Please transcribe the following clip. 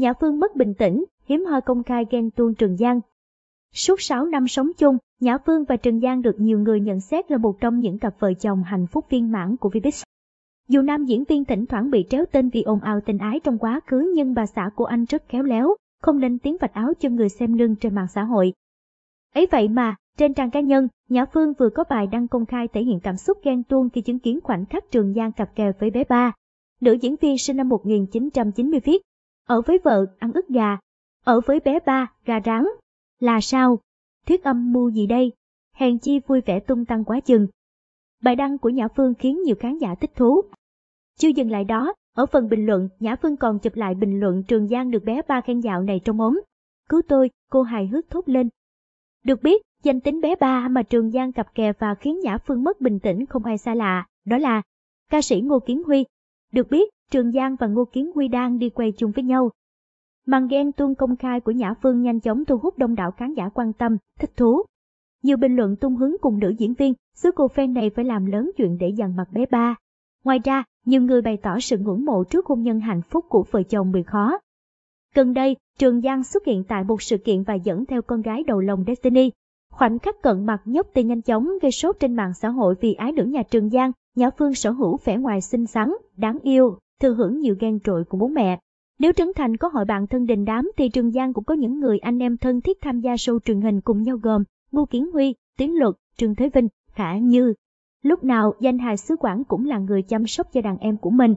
Nhã Phương mất bình tĩnh, hiếm hoi công khai ghen tuông Trường Giang. Suốt 6 năm sống chung, Nhã Phương và Trường Giang được nhiều người nhận xét là một trong những cặp vợ chồng hạnh phúc viên mãn của Vbiz. Dù nam diễn viên thỉnh thoảng bị tréo tên vì ồn ào tình ái trong quá khứ nhưng bà xã của anh rất khéo léo, không nên tiếng vạch áo cho người xem lưng trên mạng xã hội. Ấy vậy mà, trên trang cá nhân, Nhã Phương vừa có bài đăng công khai thể hiện cảm xúc ghen tuông khi chứng kiến khoảnh khắc Trường Giang cặp kè với bé ba. Nữ diễn viên sinh năm 1990 viết, ở với vợ ăn ức gà, ở với bé ba gà rán. Là sao? Thuyết âm mưu gì đây? Hèn chi vui vẻ tung tăng quá chừng. Bài đăng của Nhã Phương khiến nhiều khán giả thích thú. Chưa dừng lại đó, ở phần bình luận, Nhã Phương còn chụp lại bình luận Trường Giang được bé ba khen dạo này trong ống. Cứu tôi, cô hài hước thốt lên. Được biết, danh tính bé ba mà Trường Giang cặp kè và khiến Nhã Phương mất bình tĩnh không ai xa lạ, đó là ca sĩ Ngô Kiến Huy. Được biết, Trường Giang và Ngô Kiến Huy đang đi quay chung với nhau. Màn ghen tuôn công khai của Nhã Phương nhanh chóng thu hút đông đảo khán giả quan tâm, thích thú. Nhiều bình luận tung hứng cùng nữ diễn viên, số cô fan này phải làm lớn chuyện để dằn mặt bé ba. Ngoài ra, nhiều người bày tỏ sự ngưỡng mộ trước hôn nhân hạnh phúc của vợ chồng bị khó. Gần đây, Trường Giang xuất hiện tại một sự kiện và dẫn theo con gái đầu lòng Destiny. Khoảnh khắc cận mặt nhóc tê nhanh chóng gây sốt trên mạng xã hội vì ái nữ nhà Trường Giang, Nhã Phương sở hữu vẻ ngoài xinh xắn, đáng yêu, thừa hưởng nhiều ghen trội của bố mẹ. Nếu Trấn Thành có hội bạn thân đình đám thì Trường Giang cũng có những người anh em thân thiết tham gia show truyền hình cùng nhau gồm Ngô Kiến Huy, Tiến Luật, Trương Thế Vinh, Khả Như. Lúc nào danh hài xứ quản cũng là người chăm sóc cho đàn em của mình,